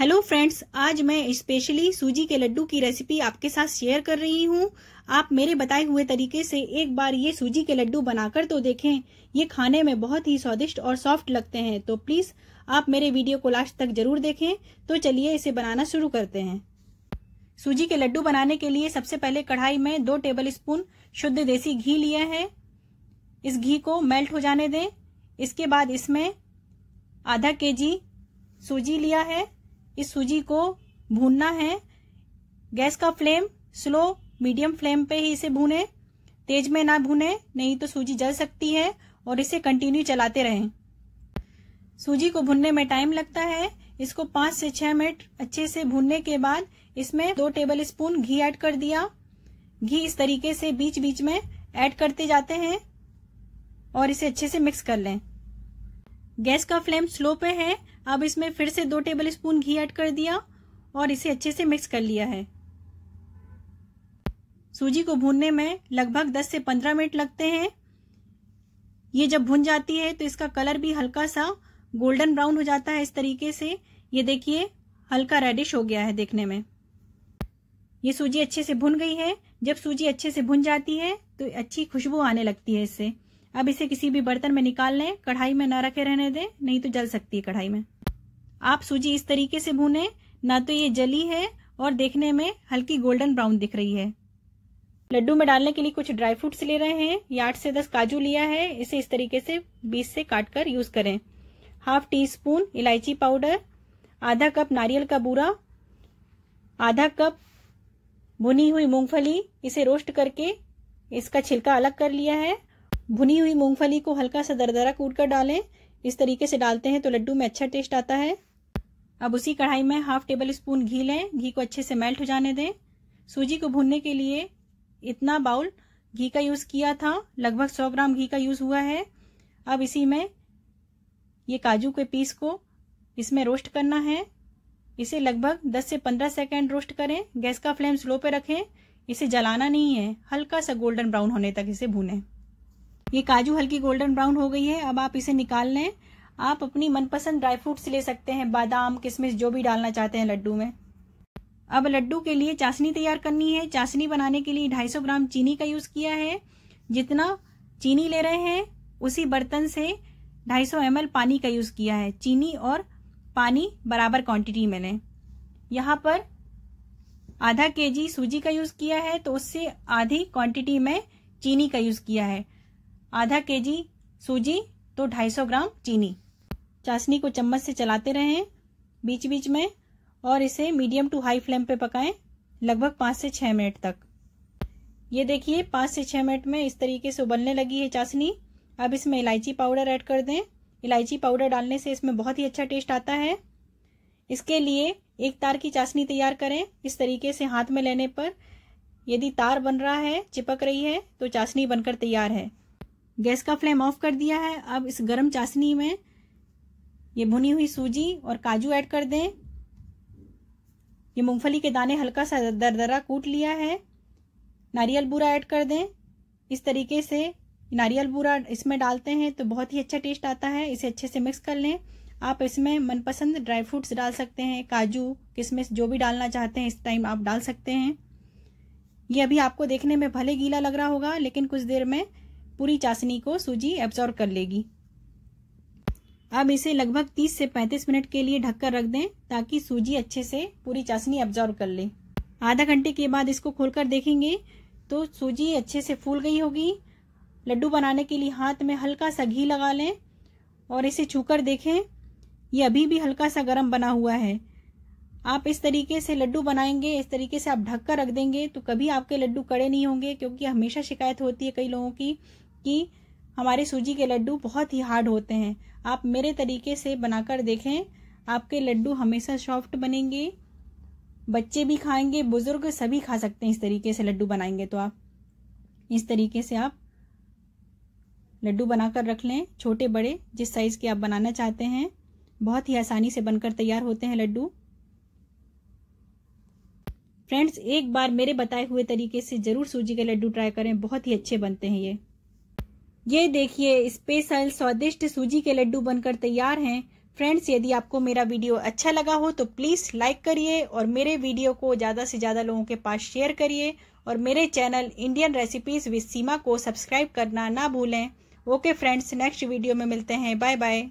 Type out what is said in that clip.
hello friends आज मैं specially सूजी के लड्डू की रेसिपी आपके साथ शेयर कर रही हूँ आप मेरे बताए हुए तरीके से एक बार ये सूजी के लड्डू बनाकर तो देखें ये खाने में बहुत ही स्वादिष्ट और सॉफ्ट लगते हैं तो प्लीज़ आप मेरे वीडियो को लास्ट तक जरूर देखें तो चलिए इसे बनाना शुरू करते हैं सूजी के लड्डू बनाने के लिए सबसे पहले कढ़ाई में दो टेबल स्पून शुद्ध देसी घी लिया है इस घी को मेल्ट हो जाने दें इसके बाद इसमें आधा के जी सूजी लिया है इस सूजी को भूनना है गैस का फ्लेम स्लो मीडियम फ्लेम पे ही इसे भूने तेज में ना भूने नहीं तो सूजी जल सकती है और इसे कंटिन्यू चलाते रहें सूजी को भुनने में टाइम लगता है इसको पांच से छह मिनट अच्छे से भूनने के बाद इसमें दो टेबल स्पून घी एड कर दिया घी इस तरीके से बीच बीच में एड करते जाते हैं और इसे अच्छे से मिक्स कर लें गैस का फ्लेम स्लो पे है अब इसमें फिर से दो टेबल स्पून घी ऐड कर दिया और इसे अच्छे से मिक्स कर लिया है सूजी को भूनने में लगभग 10 से 15 मिनट लगते हैं ये जब भुन जाती है तो इसका कलर भी हल्का सा गोल्डन ब्राउन हो जाता है इस तरीके से ये देखिए हल्का रेडिश हो गया है देखने में ये सूजी अच्छे से भुन गई है जब सूजी अच्छे से भुन जाती है तो अच्छी खुशबू आने लगती है इससे अब इसे किसी भी बर्तन में निकाल लें कढ़ाई में न रखे रहने दें नहीं तो जल सकती है कढ़ाई में आप सूजी इस तरीके से भूने ना तो ये जली है और देखने में हल्की गोल्डन ब्राउन दिख रही है लड्डू में डालने के लिए कुछ ड्राई फ्रूट्स ले रहे हैं ये आठ से दस काजू लिया है इसे इस तरीके से बीस से काट कर यूज करें हाफ टी स्पून इलायची पाउडर आधा कप नारियल का बूरा आधा कप भुनी हुई मूंगफली इसे रोस्ट करके इसका छिलका अलग कर लिया है भुनी हुई मूंगफली को हल्का सा दरदरा कूट कर डालें इस तरीके से डालते हैं तो लड्डू में अच्छा टेस्ट आता है अब उसी कढ़ाई में हाफ टेबल स्पून घी लें घी को अच्छे से मेल्ट हो जाने दें सूजी को भूनने के लिए इतना बाउल घी का यूज़ किया था लगभग 100 ग्राम घी का यूज़ हुआ है अब इसी में ये काजू के पीस को इसमें रोस्ट करना है इसे लगभग 10 से 15 सेकेंड रोस्ट करें गैस का फ्लेम स्लो पे रखें इसे जलाना नहीं है हल्का सा गोल्डन ब्राउन होने तक इसे भूनें ये काजू हल्की गोल्डन ब्राउन हो गई है अब आप इसे निकाल लें आप अपनी मनपसंद ड्राई फ्रूट्स ले सकते हैं बादाम किशमिश जो भी डालना चाहते हैं लड्डू में अब लड्डू के लिए चाशनी तैयार करनी है चाशनी बनाने के लिए 250 ग्राम चीनी का यूज किया है जितना चीनी ले रहे हैं उसी बर्तन से 250 सौ पानी का यूज किया है चीनी और पानी बराबर क्वांटिटी में लें यहाँ पर आधा के सूजी का यूज किया है तो उससे आधी क्वांटिटी में चीनी का यूज किया है आधा के जी सूजी तो 250 ग्राम चीनी चाशनी को चम्मच से चलाते रहें बीच बीच में और इसे मीडियम टू हाई फ्लेम पे पकाएं लगभग पाँच से छः मिनट तक ये देखिए पाँच से छः मिनट में इस तरीके से उबलने लगी है चाशनी अब इसमें इलायची पाउडर ऐड कर दें इलायची पाउडर डालने से इसमें बहुत ही अच्छा टेस्ट आता है इसके लिए एक तार की चाशनी तैयार करें इस तरीके से हाथ में लेने पर यदि तार बन रहा है चिपक रही है तो चाशनी बनकर तैयार है गैस का फ्लेम ऑफ कर दिया है अब इस गरम चाशनी में ये भुनी हुई सूजी और काजू ऐड कर दें ये मूंगफली के दाने हल्का सा दरदरा कूट लिया है नारियल बूरा ऐड कर दें इस तरीके से नारियल बूरा इसमें डालते हैं तो बहुत ही अच्छा टेस्ट आता है इसे अच्छे से मिक्स कर लें आप इसमें मनपसंद ड्राई फ्रूट्स डाल सकते हैं काजू किशमिश जो भी डालना चाहते हैं इस टाइम आप डाल सकते हैं ये अभी आपको देखने में भले गीला लग रहा होगा लेकिन कुछ देर में पूरी चाशनी को सूजी एब्जॉर्व कर लेगी अब इसे लगभग 30 से 35 मिनट के लिए ढककर रख दें ताकि सूजी अच्छे से पूरी चाशनी एब्जॉर्व कर ले आधा घंटे के बाद इसको खोलकर देखेंगे तो सूजी अच्छे से फूल गई होगी लड्डू बनाने के लिए हाथ में हल्का सा घी लगा लें और इसे छूकर देखें ये अभी भी हल्का सा गर्म बना हुआ है आप इस तरीके से लड्डू बनाएंगे इस तरीके से आप ढक कर रख देंगे तो कभी आपके लड्डू कड़े नहीं होंगे क्योंकि हमेशा शिकायत होती है कई लोगों की कि हमारे सूजी के लड्डू बहुत ही हार्ड होते हैं आप मेरे तरीके से बनाकर देखें आपके लड्डू हमेशा सॉफ्ट बनेंगे बच्चे भी खाएंगे बुज़ुर्ग सभी खा सकते हैं इस तरीके से लड्डू बनाएंगे तो आप इस तरीके से आप लड्डू बनाकर रख लें छोटे बड़े जिस साइज़ के आप बनाना चाहते हैं बहुत ही आसानी से बनकर तैयार होते हैं लड्डू फ्रेंड्स एक बार मेरे बताए हुए तरीके से ज़रूर सूजी के लड्डू ट्राई करें बहुत ही अच्छे बनते हैं ये ये देखिए स्पेशल स्वादिष्ट सूजी के लड्डू बनकर तैयार हैं फ्रेंड्स यदि आपको मेरा वीडियो अच्छा लगा हो तो प्लीज़ लाइक करिए और मेरे वीडियो को ज़्यादा से ज़्यादा लोगों के पास शेयर करिए और मेरे channel Indian recipes with Seema को सब्सक्राइब करना ना भूलें ओके फ्रेंड्स नेक्स्ट वीडियो में मिलते हैं बाय बाय